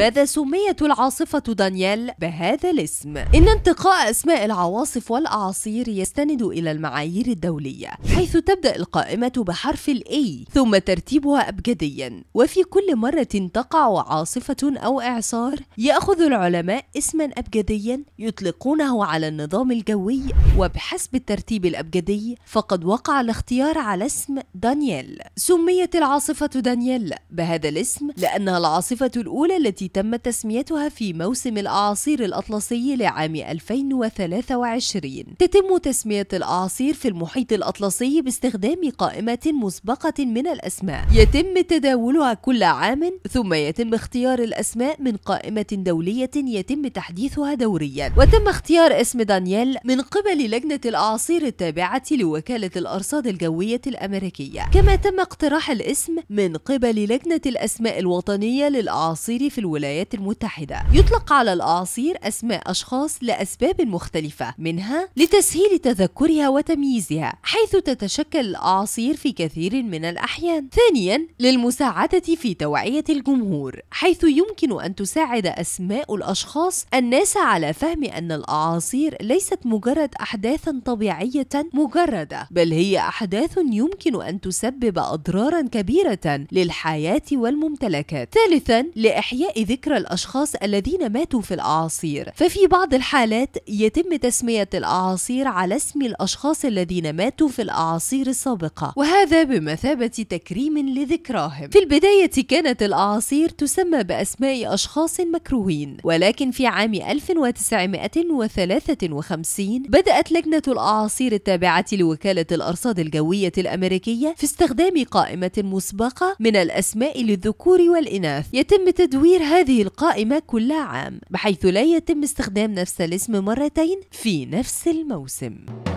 لماذا سميت العاصفة دانيال بهذا الاسم؟ إن انتقاء أسماء العواصف والأعاصير يستند إلى المعايير الدولية حيث تبدأ القائمة بحرف الإي ثم ترتيبها أبجديا وفي كل مرة تقع عاصفة أو إعصار يأخذ العلماء اسما أبجديا يطلقونه على النظام الجوي وبحسب الترتيب الأبجدي فقد وقع الاختيار على اسم دانيال سميت العاصفة دانيال بهذا الاسم لأنها العاصفة الأولى التي تم تسميتها في موسم الأعاصير الأطلسي لعام 2023 تتم تسمية الأعاصير في المحيط الأطلسي باستخدام قائمة مسبقة من الأسماء يتم تداولها كل عام ثم يتم اختيار الأسماء من قائمة دولية يتم تحديثها دوريا وتم اختيار اسم دانييل من قبل لجنة الأعاصير التابعة لوكالة الأرصاد الجوية الأمريكية كما تم اقتراح الاسم من قبل لجنة الأسماء الوطنية للأعاصير في الوطنية الولايات المتحدة يطلق على الأعاصير أسماء أشخاص لأسباب مختلفة منها لتسهيل تذكرها وتمييزها حيث تتشكل الأعاصير في كثير من الأحيان ثانيا للمساعدة في توعية الجمهور حيث يمكن أن تساعد أسماء الأشخاص الناس على فهم أن الأعاصير ليست مجرد أحداثا طبيعية مجردة بل هي أحداث يمكن أن تسبب أضرارا كبيرة للحياة والممتلكات ثالثا لإحياء ذكرى الأشخاص الذين ماتوا في الأعاصير ففي بعض الحالات يتم تسمية الأعاصير على اسم الأشخاص الذين ماتوا في الأعاصير السابقة وهذا بمثابة تكريم لذكراهم في البداية كانت الأعاصير تسمى بأسماء أشخاص مكروهين ولكن في عام 1953 بدأت لجنة الأعاصير التابعة لوكالة الأرصاد الجوية الأمريكية في استخدام قائمة مسبقة من الأسماء للذكور والإناث يتم تدوير هذه القائمة كل عام بحيث لا يتم استخدام نفس الاسم مرتين في نفس الموسم